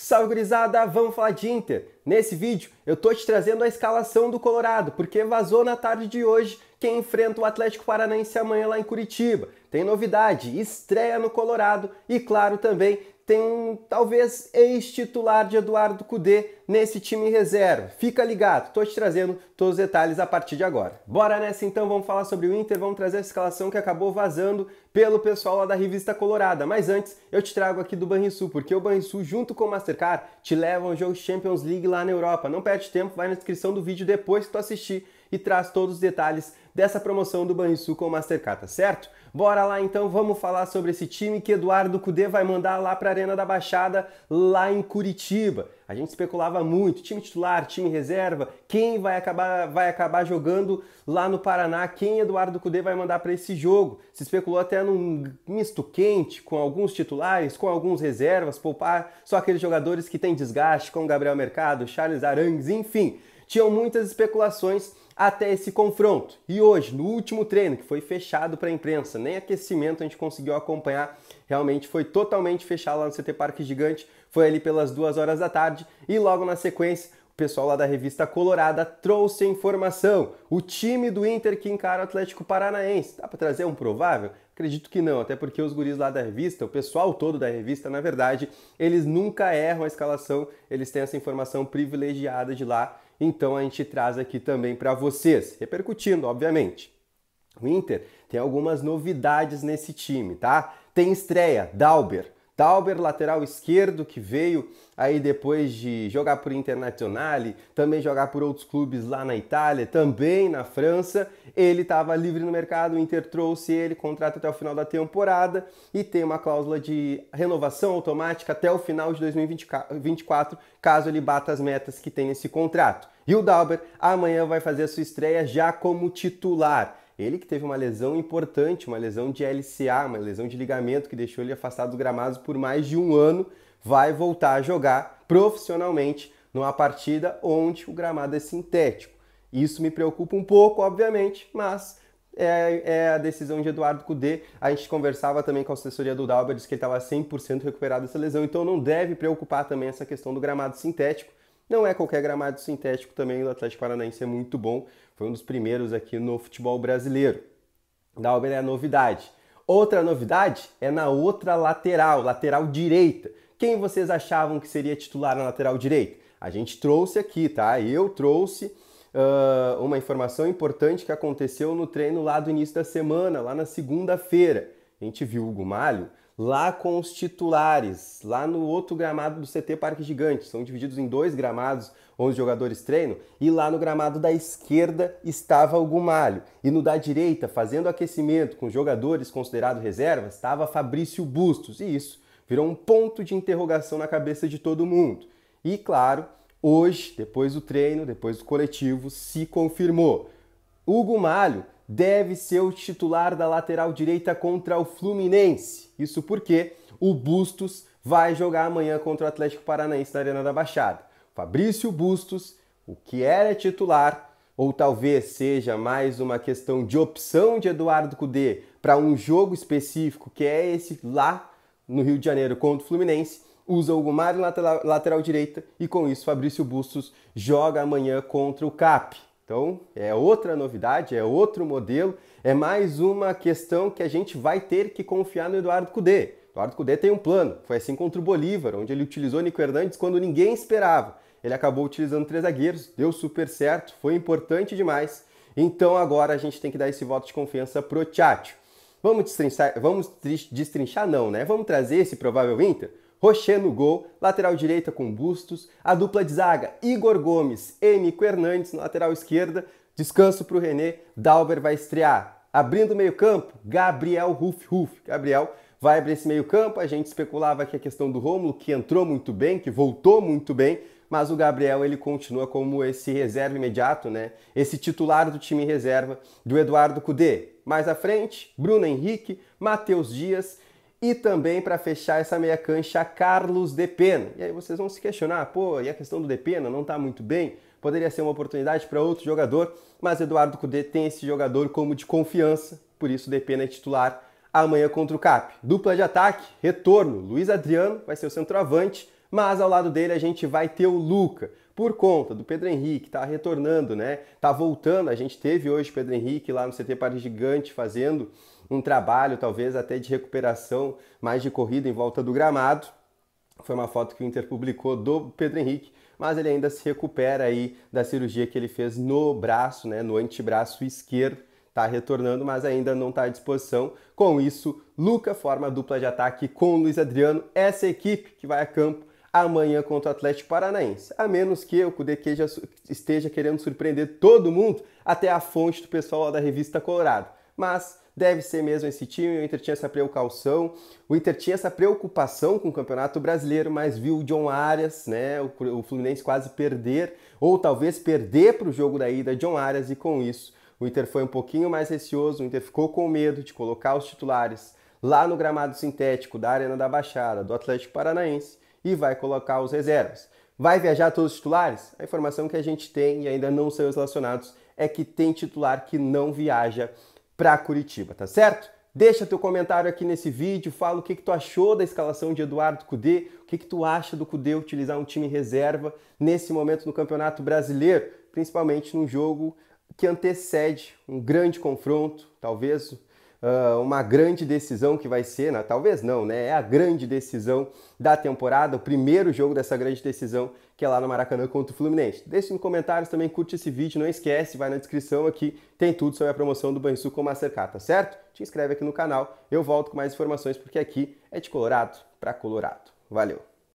Salve gurizada, vamos falar de Inter. Nesse vídeo, eu tô te trazendo a escalação do Colorado, porque vazou na tarde de hoje quem enfrenta o Atlético Paranaense amanhã lá em Curitiba. Tem novidade, estreia no Colorado e, claro, também tem um talvez ex-titular de Eduardo Cudê nesse time reserva. Fica ligado, tô te trazendo todos os detalhes a partir de agora. Bora nessa então, vamos falar sobre o Inter, vamos trazer a escalação que acabou vazando pelo pessoal lá da Revista Colorada. Mas antes, eu te trago aqui do Banrisul, porque o Banrisul junto com o Mastercard te leva ao jogo Champions League lá lá na Europa. Não perde tempo, vai na descrição do vídeo depois que tu assistir e traz todos os detalhes dessa promoção do Banrisul com Mastercard, tá certo? Bora lá então, vamos falar sobre esse time que Eduardo Cudê vai mandar lá para a Arena da Baixada, lá em Curitiba. A gente especulava muito, time titular, time reserva, quem vai acabar vai acabar jogando lá no Paraná, quem Eduardo Cudê vai mandar para esse jogo. Se especulou até num misto quente com alguns titulares, com alguns reservas, poupar só aqueles jogadores que têm desgaste, como Gabriel Mercado, Charles Arangues, enfim tinham muitas especulações até esse confronto. E hoje, no último treino, que foi fechado para a imprensa, nem aquecimento a gente conseguiu acompanhar, realmente foi totalmente fechado lá no CT Parque Gigante, foi ali pelas duas horas da tarde, e logo na sequência, o pessoal lá da revista Colorada trouxe a informação. O time do Inter que encara o Atlético Paranaense. Dá para trazer um provável? Acredito que não, até porque os guris lá da revista, o pessoal todo da revista, na verdade, eles nunca erram a escalação, eles têm essa informação privilegiada de lá então a gente traz aqui também para vocês, repercutindo, obviamente. O Inter tem algumas novidades nesse time, tá? Tem estreia, Dauber, Tauber, lateral esquerdo, que veio aí depois de jogar por Internazionale, também jogar por outros clubes lá na Itália, também na França. Ele estava livre no mercado, o Inter trouxe ele, contrato até o final da temporada e tem uma cláusula de renovação automática até o final de 2024, caso ele bata as metas que tem esse contrato. E o Dauber amanhã vai fazer a sua estreia já como titular. Ele que teve uma lesão importante, uma lesão de LCA, uma lesão de ligamento que deixou ele afastado do gramado por mais de um ano, vai voltar a jogar profissionalmente numa partida onde o gramado é sintético. Isso me preocupa um pouco, obviamente, mas é, é, a decisão de Eduardo Cudê. A gente conversava também com a assessoria do Dalba, disse que ele estava 100% recuperado dessa lesão, então não deve preocupar também essa questão do gramado sintético. Não é qualquer gramado sintético também, o Atlético Paranaense é muito bom, foi um dos primeiros aqui no futebol brasileiro. Dauber é a novidade. Outra novidade é na outra lateral, lateral direita. Quem vocês achavam que seria titular na lateral direita? A gente trouxe aqui, tá? Eu trouxe uh, uma informação importante que aconteceu no treino lá do início da semana, lá na segunda-feira. A gente viu o Gumalho lá com os titulares, lá no outro gramado do CT Parque Gigante. São divididos em dois gramados onde os jogadores treinam, e lá no gramado da esquerda estava o Gumalho. E no da direita, fazendo aquecimento com os jogadores considerados reservas, estava Fabrício Bustos. E isso virou um ponto de interrogação na cabeça de todo mundo. E claro, hoje, depois do treino, depois do coletivo, se confirmou. O Gumalho deve ser o titular da lateral direita contra o Fluminense. Isso porque o Bustos vai jogar amanhã contra o Atlético Paranaense na Arena da Baixada. Fabrício Bustos, o que era titular, ou talvez seja mais uma questão de opção de Eduardo Cudê para um jogo específico, que é esse lá no Rio de Janeiro contra o Fluminense, usa o Gumar lateral, lateral direita e com isso Fabrício Bustos joga amanhã contra o CAP. Então, é outra novidade, é outro modelo, é mais uma questão que a gente vai ter que confiar no Eduardo Cudê. Eduardo Cudê tem um plano, foi assim contra o Bolívar, onde ele utilizou Nico Hernandes quando ninguém esperava. Ele acabou utilizando três zagueiros, deu super certo, foi importante demais. Então agora a gente tem que dar esse voto de confiança pro Tchatcho. Vamos destrinchar, vamos destrinchar não, né? Vamos trazer esse provável Inter? Rocher no gol, lateral direita com Bustos, a dupla de zaga Igor Gomes e Nico Hernandes na lateral esquerda, descanso para o René, Dalber vai estrear. Abrindo o meio campo, Gabriel Ruf Ruf. Gabriel vai abrir esse meio campo, a gente especulava que a questão do Rômulo, que entrou muito bem, que voltou muito bem, mas o Gabriel ele continua como esse reserva imediato, né? Esse titular do time reserva do Eduardo Cudê. Mais à frente, Bruno Henrique, Matheus Dias e também para fechar essa meia cancha, Carlos Pena. E aí vocês vão se questionar, pô, e a questão do Pena não está muito bem? Poderia ser uma oportunidade para outro jogador, mas Eduardo Cudê tem esse jogador como de confiança, por isso Pena é titular amanhã contra o CAP. Dupla de ataque, retorno, Luiz Adriano vai ser o centroavante, mas ao lado dele a gente vai ter o Luca. Por conta do Pedro Henrique, tá retornando, né? Tá voltando, a gente teve hoje Pedro Henrique lá no CT Paris Gigante fazendo um trabalho, talvez até de recuperação, mais de corrida em volta do gramado. Foi uma foto que o Inter publicou do Pedro Henrique, mas ele ainda se recupera aí da cirurgia que ele fez no braço, né, no antebraço esquerdo. Está retornando, mas ainda não está à disposição. Com isso, Luca forma a dupla de ataque com o Luiz Adriano, essa equipe que vai a campo amanhã contra o Atlético Paranaense. A menos que o Cudeque esteja querendo surpreender todo mundo, até a fonte do pessoal da revista Colorado. Mas deve ser mesmo esse time. O Inter tinha essa precaução, o Inter tinha essa preocupação com o Campeonato Brasileiro, mas viu o John Arias, né, o Fluminense quase perder, ou talvez perder para o jogo da ida John Arias, e com isso o Inter foi um pouquinho mais receoso, o Inter ficou com medo de colocar os titulares lá no gramado sintético da Arena da Baixada, do Atlético Paranaense, e vai colocar os reservas. Vai viajar todos os titulares? A informação que a gente tem e ainda não saiu os relacionados é que tem titular que não viaja para Curitiba, tá certo? Deixa teu comentário aqui nesse vídeo, fala o que, que tu achou da escalação de Eduardo Cudê, o que, que tu acha do Cudê utilizar um time reserva nesse momento no Campeonato Brasileiro, principalmente num jogo que antecede um grande confronto, talvez uh, uma grande decisão que vai ser, né? talvez não, né? É a grande decisão da temporada, o primeiro jogo dessa grande decisão que é lá no Maracanã contra o Fluminense. Deixe nos comentários também, curte esse vídeo, não esquece, vai na descrição aqui, tem tudo sobre a promoção do Banrisul com Mastercard, tá certo? Te inscreve aqui no canal, eu volto com mais informações porque aqui é de Colorado para Colorado. Valeu!